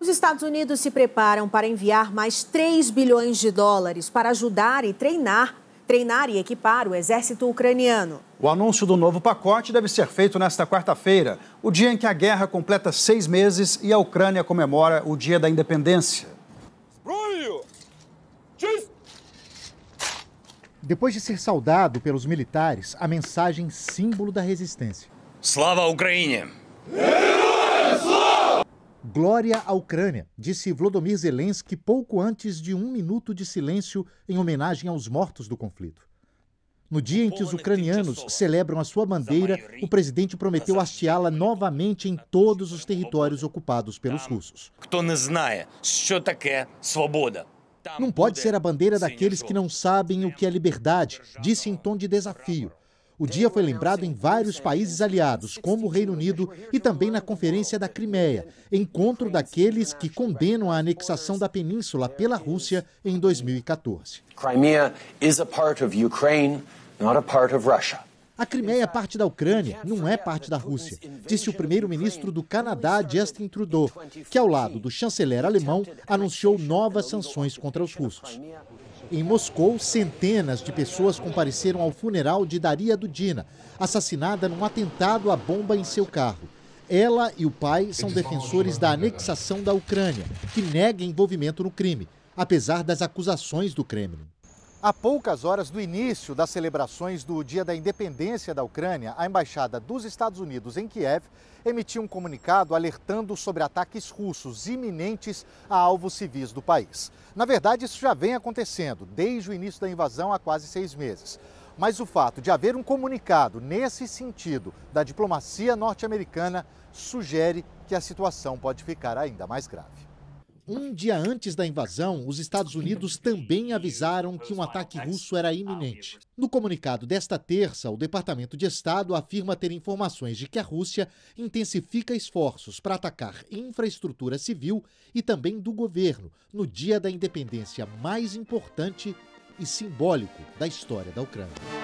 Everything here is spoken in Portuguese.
Os Estados Unidos se preparam para enviar mais 3 bilhões de dólares para ajudar e treinar, treinar e equipar o exército ucraniano. O anúncio do novo pacote deve ser feito nesta quarta-feira, o dia em que a guerra completa seis meses e a Ucrânia comemora o Dia da Independência. Depois de ser saudado pelos militares, a mensagem símbolo da resistência. Slava Ucrânia! slava! Glória à Ucrânia, disse Vladimir Zelensky pouco antes de um minuto de silêncio em homenagem aos mortos do conflito. No dia em que os ucranianos celebram a sua bandeira, o presidente prometeu hasteá-la novamente em todos os territórios ocupados pelos russos. Não pode ser a bandeira daqueles que não sabem o que é liberdade, disse em tom de desafio. O dia foi lembrado em vários países aliados, como o Reino Unido, e também na Conferência da Crimeia, encontro daqueles que condenam a anexação da península pela Rússia em 2014. A Crimeia é parte da Ucrânia, não é parte da Rússia, disse o primeiro-ministro do Canadá, Justin Trudeau, que, ao lado do chanceler alemão, anunciou novas sanções contra os russos. Em Moscou, centenas de pessoas compareceram ao funeral de Daria Dudina, assassinada num atentado à bomba em seu carro. Ela e o pai são defensores da anexação da Ucrânia, que nega envolvimento no crime, apesar das acusações do Kremlin. A poucas horas do início das celebrações do Dia da Independência da Ucrânia, a Embaixada dos Estados Unidos em Kiev emitiu um comunicado alertando sobre ataques russos iminentes a alvos civis do país. Na verdade, isso já vem acontecendo desde o início da invasão há quase seis meses. Mas o fato de haver um comunicado nesse sentido da diplomacia norte-americana sugere que a situação pode ficar ainda mais grave. Um dia antes da invasão, os Estados Unidos também avisaram que um ataque russo era iminente. No comunicado desta terça, o Departamento de Estado afirma ter informações de que a Rússia intensifica esforços para atacar infraestrutura civil e também do governo no dia da independência mais importante e simbólico da história da Ucrânia.